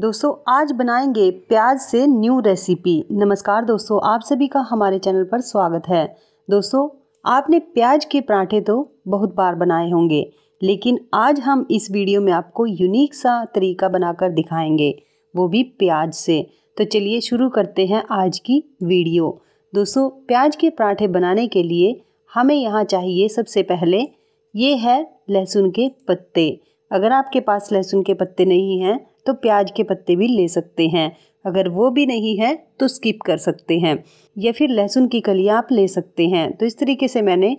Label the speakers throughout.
Speaker 1: दोस्तों आज बनाएंगे प्याज से न्यू रेसिपी नमस्कार दोस्तों आप सभी का हमारे चैनल पर स्वागत है दोस्तों आपने प्याज के पराठे तो बहुत बार बनाए होंगे लेकिन आज हम इस वीडियो में आपको यूनिक सा तरीका बनाकर दिखाएंगे वो भी प्याज से तो चलिए शुरू करते हैं आज की वीडियो दोस्तों प्याज के पराठे बनाने के लिए हमें यहाँ चाहिए सबसे पहले ये है लहसुन के पत्ते अगर आपके पास लहसुन के पत्ते नहीं हैं तो प्याज के पत्ते भी ले सकते हैं अगर वो भी नहीं है तो स्किप कर सकते हैं या फिर लहसुन की कलियाँ आप ले सकते हैं तो इस तरीके से मैंने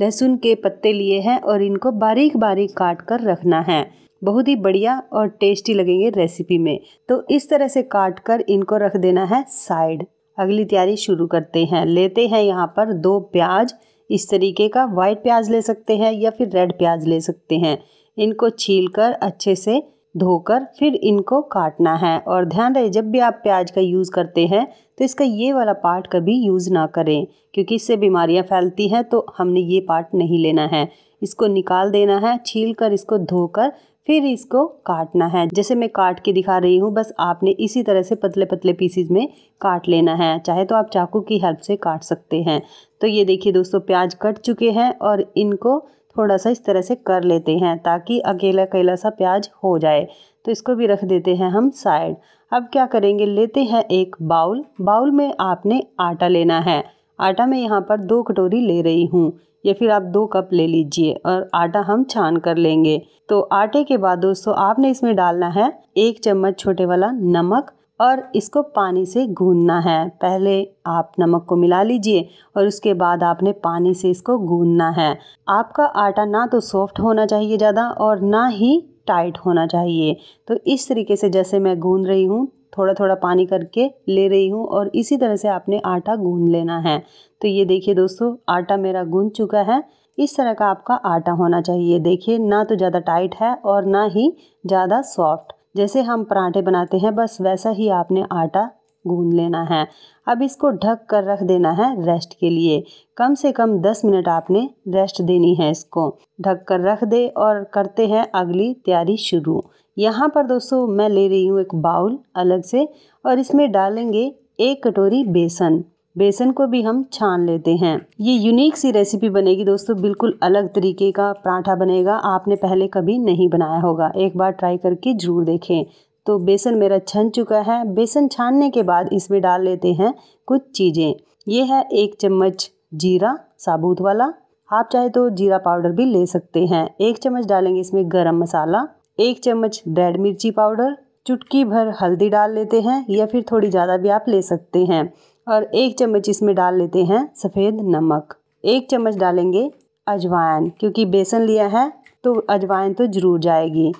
Speaker 1: लहसुन के पत्ते लिए हैं और इनको बारीक बारीक काट कर रखना है बहुत ही बढ़िया और टेस्टी लगेंगे रेसिपी में तो इस तरह से काट कर इनको रख देना है साइड अगली तैयारी शुरू करते हैं लेते हैं यहाँ पर दो प्याज इस तरीके का वाइट प्याज ले सकते हैं या फिर रेड प्याज ले सकते हैं इनको छील कर अच्छे से धोकर फिर इनको काटना है और ध्यान रहे जब भी आप प्याज का यूज़ करते हैं तो इसका ये वाला पार्ट कभी यूज़ ना करें क्योंकि इससे बीमारियां फैलती हैं तो हमने ये पार्ट नहीं लेना है इसको निकाल देना है छील कर इसको धोकर फिर इसको काटना है जैसे मैं काट के दिखा रही हूँ बस आपने इसी तरह से पतले पतले पीसीज में काट लेना है चाहे तो आप चाकू की हेल्प से काट सकते हैं तो ये देखिए दोस्तों प्याज कट चुके हैं और इनको थोड़ा सा इस तरह से कर लेते हैं ताकि अकेला अकेला सा प्याज हो जाए तो इसको भी रख देते हैं हम साइड अब क्या करेंगे लेते हैं एक बाउल बाउल में आपने आटा लेना है आटा मैं यहाँ पर दो कटोरी ले रही हूँ या फिर आप दो कप ले लीजिए और आटा हम छान कर लेंगे तो आटे के बाद दोस्तों आपने इसमें डालना है एक चम्मच छोटे वाला नमक और इसको पानी से गूंदना है पहले आप नमक को मिला लीजिए और उसके बाद आपने पानी से इसको गूंदना है आपका आटा ना तो सॉफ्ट होना चाहिए ज़्यादा और ना ही टाइट होना चाहिए तो इस तरीके से जैसे मैं गूंद रही हूँ थोड़ा थोड़ा पानी करके ले रही हूँ और इसी तरह से आपने आटा गूंद लेना है तो ये देखिए दोस्तों आटा मेरा गूंद चुका है इस तरह का आपका आटा होना चाहिए देखिए ना तो ज़्यादा टाइट है और ना ही ज़्यादा सॉफ्ट जैसे हम पराठे बनाते हैं बस वैसा ही आपने आटा गूंद लेना है अब इसको ढक कर रख देना है रेस्ट के लिए कम से कम दस मिनट आपने रेस्ट देनी है इसको ढक कर रख दे और करते हैं अगली तैयारी शुरू यहाँ पर दोस्तों मैं ले रही हूँ एक बाउल अलग से और इसमें डालेंगे एक कटोरी बेसन बेसन को भी हम छान लेते हैं ये यूनिक सी रेसिपी बनेगी दोस्तों बिल्कुल अलग तरीके का पराठा बनेगा आपने पहले कभी नहीं बनाया होगा एक बार ट्राई करके ज़रूर देखें तो बेसन मेरा छन चुका है बेसन छानने के बाद इसमें डाल लेते हैं कुछ चीज़ें ये है एक चम्मच जीरा साबुत वाला आप चाहे तो जीरा पाउडर भी ले सकते हैं एक चम्मच डालेंगे इसमें गर्म मसाला एक चम्मच रेड मिर्ची पाउडर चुटकी भर हल्दी डाल लेते हैं या फिर थोड़ी ज़्यादा भी आप ले सकते हैं और एक चम्मच इसमें डाल लेते हैं सफ़ेद नमक एक चम्मच डालेंगे अजवाइन क्योंकि बेसन लिया है तो अजवाइन तो ज़रूर जाएगी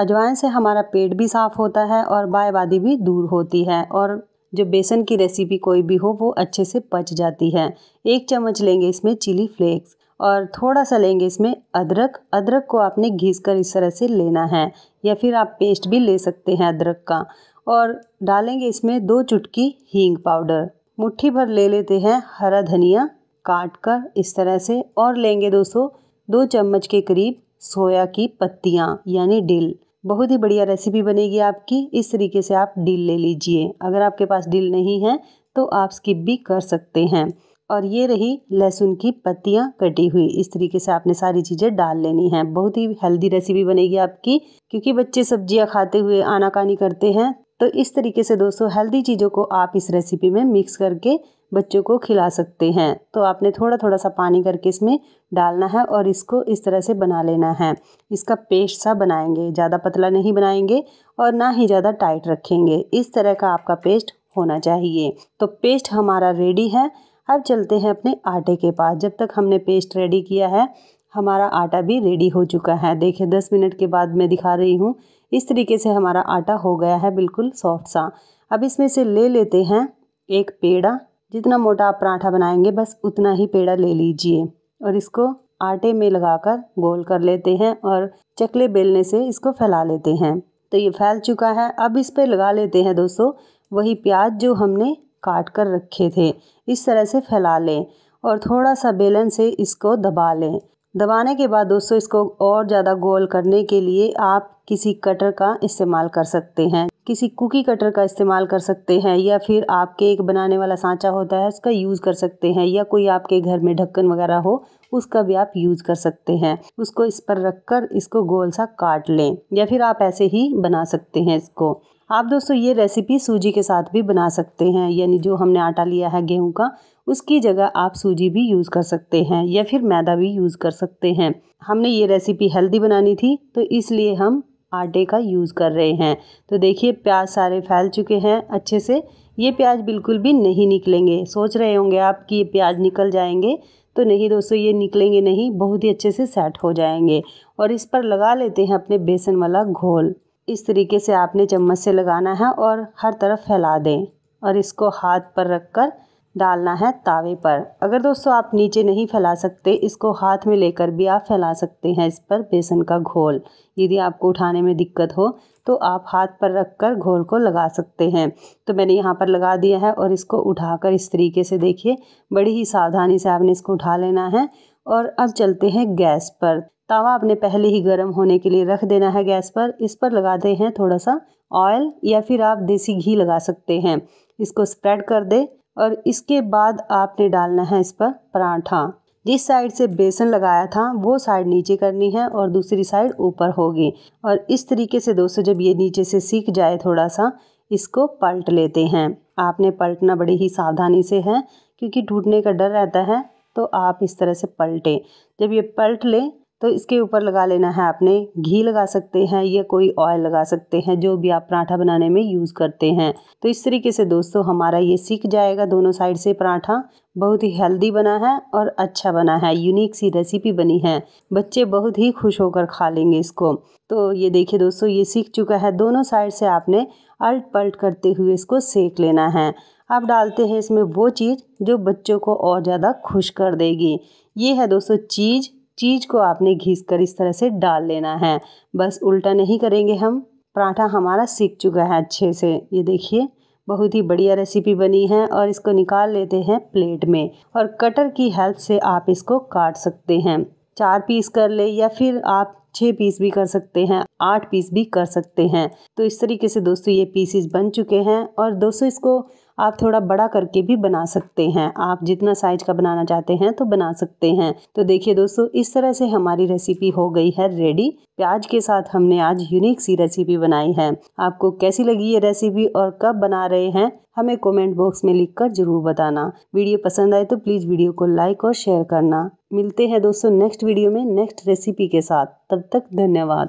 Speaker 1: अजवाइन से हमारा पेट भी साफ़ होता है और बायबादी भी दूर होती है और जो बेसन की रेसिपी कोई भी हो वो अच्छे से पच जाती है एक चम्मच लेंगे इसमें चिली फ्लेक्स और थोड़ा सा लेंगे इसमें अदरक अदरक को आपने घिस कर इस तरह से लेना है या फिर आप पेस्ट भी ले सकते हैं अदरक का और डालेंगे इसमें दो चुटकी हींग पाउडर मुट्ठी भर ले लेते हैं हरा धनिया काट कर इस तरह से और लेंगे दोस्तों दो चम्मच के करीब सोया की पत्तियाँ यानी डिल बहुत ही बढ़िया रेसिपी बनेगी आपकी इस तरीके से आप डिल ले लीजिए अगर आपके पास डिल नहीं है तो आप स्किप भी कर सकते हैं और ये रही लहसुन की पत्तियाँ कटी हुई इस तरीके से आपने सारी चीज़ें डाल लेनी है बहुत ही हेल्दी रेसिपी बनेगी आपकी क्योंकि बच्चे सब्जियाँ खाते हुए आनाकानी करते हैं तो इस तरीके से दोस्तों हेल्दी चीज़ों को आप इस रेसिपी में मिक्स करके बच्चों को खिला सकते हैं तो आपने थोड़ा थोड़ा सा पानी करके इसमें डालना है और इसको इस तरह से बना लेना है इसका पेस्ट सा बनाएंगे ज़्यादा पतला नहीं बनाएंगे और ना ही ज़्यादा टाइट रखेंगे इस तरह का आपका पेस्ट होना चाहिए तो पेस्ट हमारा रेडी है अब चलते हैं अपने आटे के पास जब तक हमने पेस्ट रेडी किया है हमारा आटा भी रेडी हो चुका है देखिए दस मिनट के बाद मैं दिखा रही हूँ इस तरीके से हमारा आटा हो गया है बिल्कुल सॉफ्ट सा अब इसमें से ले लेते हैं एक पेड़ा जितना मोटा आप पराठा बनाएंगे बस उतना ही पेड़ा ले लीजिए और इसको आटे में लगाकर गोल कर लेते हैं और चकले बेलने से इसको फैला लेते हैं तो ये फैल चुका है अब इस पर लगा लेते हैं दोस्तों वही प्याज जो हमने काट कर रखे थे इस तरह से फैला लें और थोड़ा सा बेलन से इसको दबा लें दबाने के बाद दोस्तों इसको और ज़्यादा गोल करने के लिए आप किसी कटर का इस्तेमाल कर सकते हैं किसी कुकी कटर का इस्तेमाल कर सकते हैं या फिर आप केक बनाने वाला सांचा होता है उसका यूज़ कर सकते हैं या कोई आपके घर में ढक्कन वगैरह हो उसका भी आप यूज़ कर सकते हैं उसको इस पर रख कर इसको गोल सा काट लें या फिर आप ऐसे ही बना सकते हैं इसको आप दोस्तों ये रेसिपी सूजी के साथ भी बना सकते हैं यानी जो हमने आटा लिया है गेहूं का उसकी जगह आप सूजी भी यूज़ कर सकते हैं या फिर मैदा भी यूज़ कर सकते हैं हमने ये रेसिपी हेल्दी बनानी थी तो इसलिए हम आटे का यूज़ कर रहे हैं तो देखिए प्याज सारे फैल चुके हैं अच्छे से ये प्याज बिल्कुल भी नहीं निकलेंगे सोच रहे होंगे आप कि ये प्याज निकल जाएंगे तो नहीं दोस्तों ये निकलेंगे नहीं बहुत ही अच्छे से सेट हो जाएंगे और इस पर लगा लेते हैं अपने बेसन वाला घोल इस तरीके से आपने चम्मच से लगाना है और हर तरफ फैला दें और इसको हाथ पर रख कर डालना है तावे पर अगर दोस्तों आप नीचे नहीं फैला सकते इसको हाथ में लेकर भी आप फैला सकते हैं इस पर बेसन का घोल यदि आपको उठाने में दिक्कत हो तो आप हाथ पर रख कर घोल को लगा सकते हैं तो मैंने यहाँ पर लगा दिया है और इसको उठाकर इस तरीके से देखिए बड़ी ही सावधानी से आपने इसको उठा लेना है और अब चलते हैं गैस पर तावा आपने पहले ही गर्म होने के लिए रख देना है गैस पर इस पर लगाते हैं थोड़ा सा ऑयल या फिर आप देसी घी लगा सकते हैं इसको स्प्रेड कर दें और इसके बाद आपने डालना है इस पर पराठा जिस साइड से बेसन लगाया था वो साइड नीचे करनी है और दूसरी साइड ऊपर होगी और इस तरीके से दोस्तों जब ये नीचे से सीख जाए थोड़ा सा इसको पलट लेते हैं आपने पलटना बड़ी ही सावधानी से है क्योंकि टूटने का डर रहता है तो आप इस तरह से पलटें जब ये पलट लें तो इसके ऊपर लगा लेना है आपने घी लगा सकते हैं या कोई ऑयल लगा सकते हैं जो भी आप पराठा बनाने में यूज़ करते हैं तो इस तरीके से दोस्तों हमारा ये सीख जाएगा दोनों साइड से पराठा बहुत ही हेल्दी बना है और अच्छा बना है यूनिक सी रेसिपी बनी है बच्चे बहुत ही खुश होकर खा लेंगे इसको तो ये देखिए दोस्तों ये सीख चुका है दोनों साइड से आपने अल्ट पलट करते हुए इसको सेक लेना है आप डालते हैं इसमें वो चीज़ जो बच्चों को और ज़्यादा खुश कर देगी ये है दोस्तों चीज़ चीज़ को आपने घीस कर इस तरह से डाल लेना है बस उल्टा नहीं करेंगे हम पराठा हमारा सीख चुका है अच्छे से ये देखिए बहुत ही बढ़िया रेसिपी बनी है और इसको निकाल लेते हैं प्लेट में और कटर की हेल्प से आप इसको काट सकते हैं चार पीस कर ले या फिर आप छः पीस भी कर सकते हैं आठ पीस भी कर सकते हैं तो इस तरीके से दोस्तों ये पीसीस बन चुके हैं और दोस्तों इसको आप थोड़ा बड़ा करके भी बना सकते हैं आप जितना साइज का बनाना चाहते हैं तो बना सकते हैं तो देखिए दोस्तों इस तरह से हमारी रेसिपी हो गई है रेडी प्याज के साथ हमने आज यूनिक सी रेसिपी बनाई है आपको कैसी लगी ये रेसिपी और कब बना रहे हैं हमें कमेंट बॉक्स में लिखकर ज़रूर बताना वीडियो पसंद आए तो प्लीज़ वीडियो को लाइक और शेयर करना मिलते हैं दोस्तों नेक्स्ट वीडियो में नेक्स्ट रेसिपी के साथ तब तक धन्यवाद